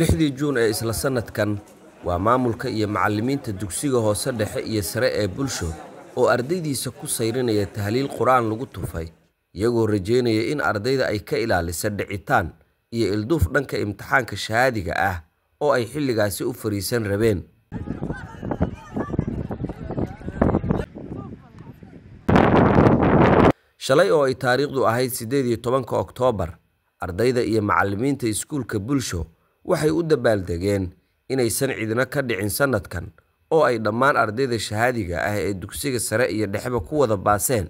lixdii juun ee isla sannadkan waa maamulka iyo macallimiinta dugsiga hoose dhexe iyo sare ee bulsho oo ardaydiisa ku sayrinaya tahliil qur-aan lagu tufay iyagoo rajaynaya in ardayda ay ka ilaalisa dhicitaan iyo ilduuf dhanka imtixaanka shahaadiga ah oo ay xilligaasi u fariisan rabeen shalay oo ay taariikhdu ahayd siddeed iyo tobanka oktoobar ardayda iyo macalimiinta iskuulka bulsho waxay u dabaaldegeen inaysan cidina ka dhicin sannadkan oo ay dhammaan ardayda shahaadiga ah ee dugsiga sare iyo dhexba ku wada baaseen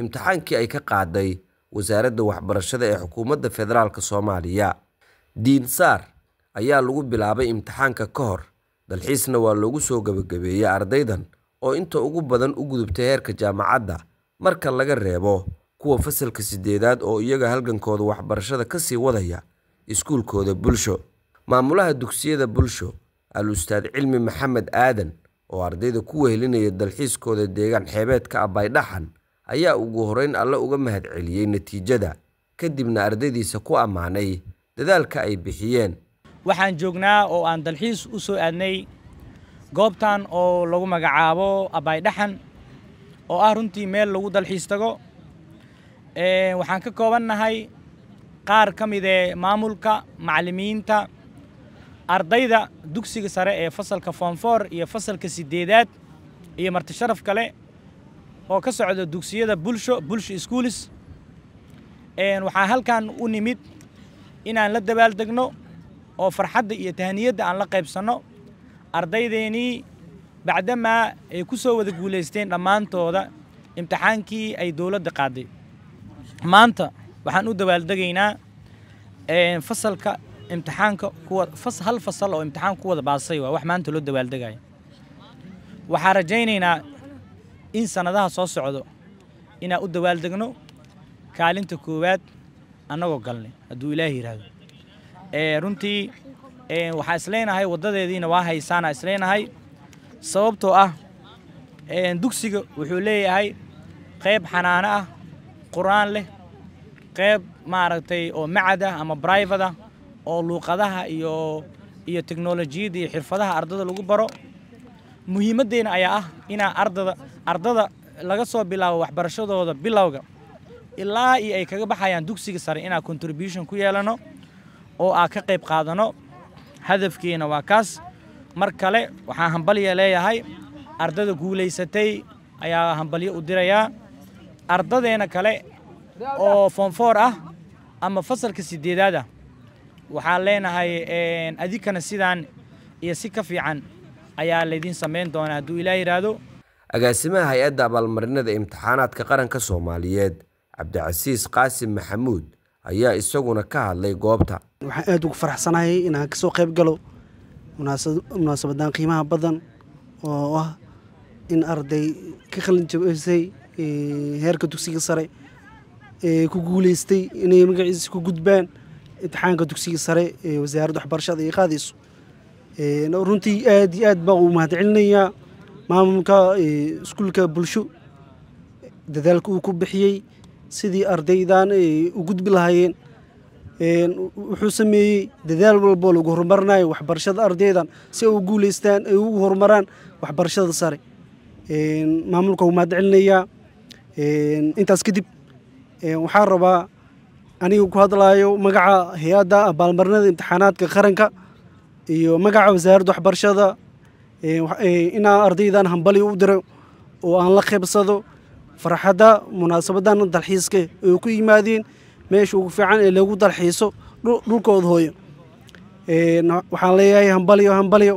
imtixaankii ay ka qaaday wasaaradda waxbarashada ee xukuumadda federaalk soomaaliya diin saar ayaa lagu bilaabay imtixaanka ka hor dalxiisna waa loogu soo gebagabeeyey ardaydan oo inta ugu badan u gudubtay heerka jaamacadda marka laga reebo kuwa fasalka sideedaad oo iyaga halgankooda waxbarashada ka sii wadaya iskuulkooda bulsho maamulaha dugsiyada bulsho al-ustaad cilmi maxamed aadan oo ardayda ku wehelinaya dalxiiskooda deegaan xeebeedka abaydhaxan ayaa ugu horreyn alle uga mahadceliyey natiijada kadibna ardaydiisa ku ammaanay dadaalka ay bixiyeen waxaan joognaa oo aan dalxiis u soo aadnay goobtan oo lagu magacaabo abaydhaxan oo ah runtii meel lagu dalxiis tago Eh, waxaan ka koobannahay qaar ka midee maamulka macalimiinta ardayda dugsiga sare ee fasalka foonfoor iyo fasalka sideedaad iyo marti sharaf kale oo ka socda dugsiyada bulsho bulsho schoolis eh, waxaa halkan u nimid inaan la dabaaldegno oo farxadda iyo tahniyadda aan la qaybsanno ardaydeenii bacdamaa ay ku soo wada guulaysteen dhammaantooda imtixaankii ay dowladda qaaday maanta waxaan u dabaaldegaynaa fasalka imtixaanka kuwa hal fasal oo imtixaan ku wada baasay waa wax maanta loo dabaaldegayo waxaan rajaynaynaa in sanadaha soo socdo inaan u dabaaldegno kaalinta koowaad annagoo galnay hadduu ilaah yidhaahdo runtii waxaa isleenahay waddadeediina waa haysaana isleenahay sababtoo ah dugsiga wuxuu leeyahay qayb xanaano ah quraan leh qayb maaragtay oo macad ah ama brivate ah, oo luuqadaha iyo iyo teknolojiyadda iyo xirfadaha ardada lagu baro muhiimaddeena ayaa ah inaa ardada ardada laga soo bilaabo waxbarashadooda bilowga ilaa iyo ay kaga baxayaan dugsiga sare inaa contribution ku yeelano oo aa ka qayb qaadano hadafkiina waa kaas mar kale waxaa hambalya leeyahay ardada guulaysatay ayaa hambalyo u dirayaa ardadeena kale oo foonfoor ah ama fasalka sideedaad waxaan leenahay adigkana sidaan iyo si ka fiican ayaa laydin samayn doonaa hadduu ilaa yidhaahdo agaasimaha hay-adda abaalmarinada imtixaanaadka qaranka soomaaliyeed cabdicasiis qaasim maxamuud ayaa isaguna ka hadlay goobta waxaan aada ugu faraxsanahay inaan kasoo soo qayb galo munaasabadan qiimaha badan oo ah in arday ka qalin Eh, heerka dugsiga sare ee eh, ku guuleystay inay magaciisa ku gudbaan imtixaanka dugsiga sare ee eh, wasaaradda waxbarashada ay qaadayso runtii aad iyo aad baan u mahadcelinayaa maamulka iskuulka bulsho dadaalka uu ku bixiyey sidii ardaydan ay u gudbi lahaayeen wuxuu sameeyey dadaal walboo lagu horumarinayo waxbarashada ardaydan si ay u guulaystaan ay ugu horumaraan waxbarashada sare maamulka u mahad intaas kadib waxaan rabaa aniga ku hadlaayo magaca hay-adda abaalmarinada imtixaanaadka qaranka iyo magaca wasaaradda waxbarashada inaan ardaydan hambali u diro oo aan la qeybsado farxadda munaasabadan dalxiiska ay ku yimaadeen meesha ugu fiican ee lagu dalxiiso dhulkooda hooyo waxaan leeyahay hambaliyo hambaliyo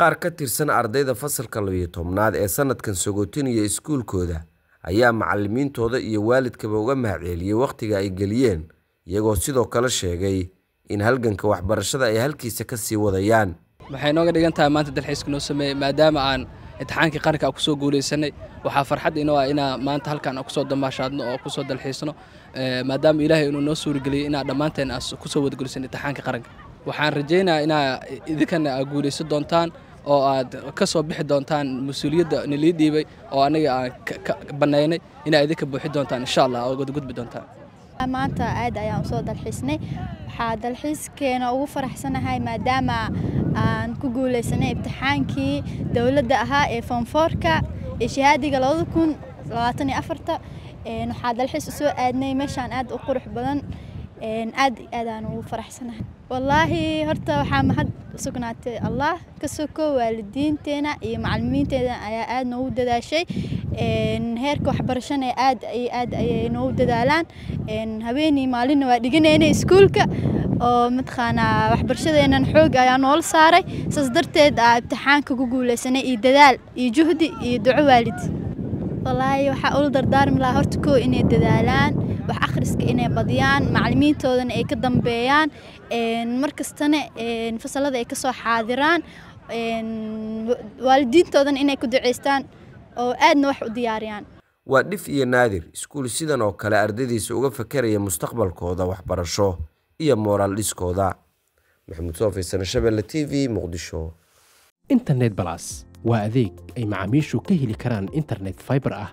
qaar ka tirsan ardayda fasalka labiyo tobnaad ee sanadkan sogotiniya iskuulkooda ayaa macalimiintooda iyo waalidkaba uga mahadceliyey wakhtiga ay geliyeen iyagoo sidoo kale sheegay in halganka waxbarashada ay halkiisa ka sii wadayaan waxay nooga dhigan tahay maanta dalxiiska noo sameeyey maadaama aan imtixaankii qaranka aan kusoo guulaysanay waxaa farxad inoo ah inaa maanta halkaan aan kusoo damaashaadno oo kusoo dalxiisno eh, maadaama ilaahay inuu noo suurageliyey inaa dhammaanteen aa kusoo wadagelisan imtixaanka qaranka waxaan rajaynayaa inaa idinkana aa guulaysan doontaan oo aad ka soo bixi doontaan mas-uuliyadda nalii dhiibay oo anaga aan bannaynay inaa idinka buuxi doontaan insha allah oo gudgudbi doontaan maanta aad ayaan usoo dalxiisnay waxaa dalxiiskeena ugu faraxsanahay maadaama aan ku guulaysanay imtixaankii dowladda ahaa ee foonfoorka ee shahaadiga labada kun labaatan iyo afarta waxaa dalxiis usoo aadnay meeshaan aad u qurux badan aad aadaan ugu faraxsanahay wallaahi horta waxaa mahad usugnaatay allah kasoo koo waalidiinteena iyo macalimiinteena ayaa aada noogu dadaashay heerka waxbarashana aad iyo aad ayay noogu dadaalaan habeenii maalinna waa dhiganaynay iskuulka oo mataqaanaa waxbarashadeenan xoog ayaa noola saaray saas darteed aa imtixaanka ku guulaysanay iyo dadaal iyo juhdi iyo duco waalid walaahi waxaa ula dardaarmi lahaa horta koo inay dadaalaan wax akhriska inay badiyaan macallimiintoodana ay ka dambeeyaan markastana fasalada ay kasoo xaadiraan waalidiintoodana inay ku duceystaan oo aadna wax u diyaariyaan waa dhif iyo naadir iskuul sidan oo kale ardadiisa uga fakeraya mustaqbalkooda waxbarasho iyo mooraal dhiskooda maxamuud soofeysana shabelle t v muqdisho internet balas waa adeeg ay macaamiishu ka heli karaan internet fiber ah